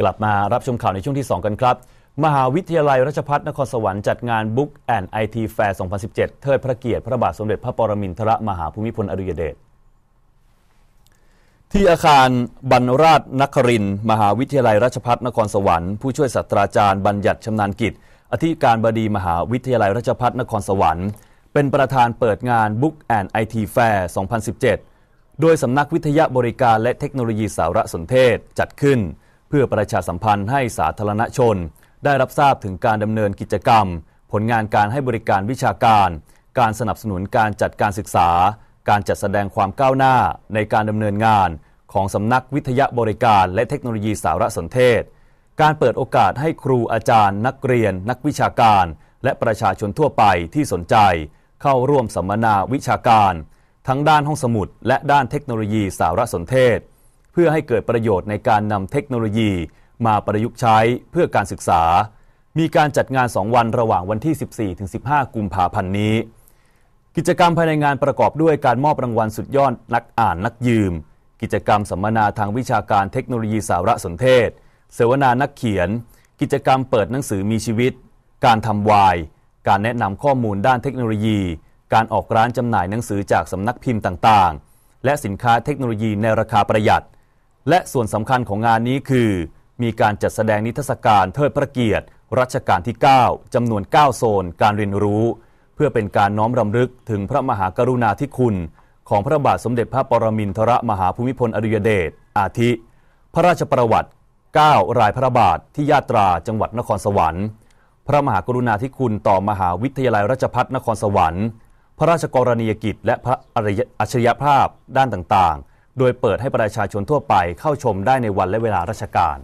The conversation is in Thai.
กลับมารับชมข่าวในช่วงที่ 2 กันครับ มหาวิทยาลัยราชพัฒนครสวรรค์จัดงาน Book and IT Fair 2017 เทิดพระเกียรติพระบาทสมเด็จพระปรมินทรมหาภูมิพลอดุยเดชที่อาคารบรรราชนครินมหาวิทยาลัยราชพัฒนครสวรรค์ผู้ช่วยศาสตราจารย์บัญญัติชำนาญกิจ อธิการบดีมหาวิทยาลัยราชพัฒนครสวรรค์ เป็นประธานเปิดงาน Book and IT Fair 2017 โดยสำนักวิทยาบริการและเทคโนโลยีสารสนเทศจัดขึ้นเพื่อประชาสัมพันธ์ให้สาธารณชน ได้รับทราบถึงการดำเนินกิจกรรม ผลงานการให้บริการวิชาการ การสนับสนุนการจัดการศึกษา การจัดแสดงความก้าวหน้าในการดำเนินงานของสำนักวิทยาบริการ และเทคโนโลยีสารสนเทศ การเปิดโอกาสให้ครูอาจารย์ นักเรียน นักวิชาการ และประชาชนทั่วไปที่สนใจ เข้าร่วมสัมมนาวิชาการ ทั้งด้านห้องสมุด และด้านเทคโนโลยีสารสนเทศพื่อให้เกิดประโยชน์ในการนำเทคโนโลยีมาประยุกต์ใช้เพื่อการศึกษา มีการจัดงาน 2 วันระหว่างวันที่ 14-15 กุมภาพันธ์นี้ กิจกรรมภายในงานประกอบด้วยการมอบรางวัลสุดยอดนักอ่านนักยืม กิจกรรมสัมมนาทางวิชาการเทคโนโลยีสารสนเทศ เสวนานักเขียน กิจกรรมเปิดหนังสือมีชีวิต การทำวาย การแนะนำข้อมูลด้านเทคโนโลยี การออกร้านจำหน่ายหนังสือจากสำนักพิมพ์ต่าง ๆ และสินค้าเทคโนโลยีในราคาประหยัดและส่วนสำคัญของงานนี้คือ มีการจัดแสดงนิทรรศการเทิดพระเกียรติรัชกาลที่ 9จำนวน 9 โซนการเรียนรู้ เพื่อเป็นการน้อมรำลึกถึงพระมหากรุณาธิคุณ ของพระบาทสมเด็จพระปรมินทรมหาภูมิพลอดุยเดชอาทิ พระราชประวัติ 9 รายพระบาทที่ยาตรา จังหวัดนครสวรรค์ พระมหากรุณาธิคุณต่อมหาวิทยาลัยราชพัฒนครสวรรค์ พระราชกรณียกิจ และพระอัจฉริยภาพด้านต่างโดยเปิดให้ประชาชนทั่วไปเข้าชมได้ในวันและเวลาราชการ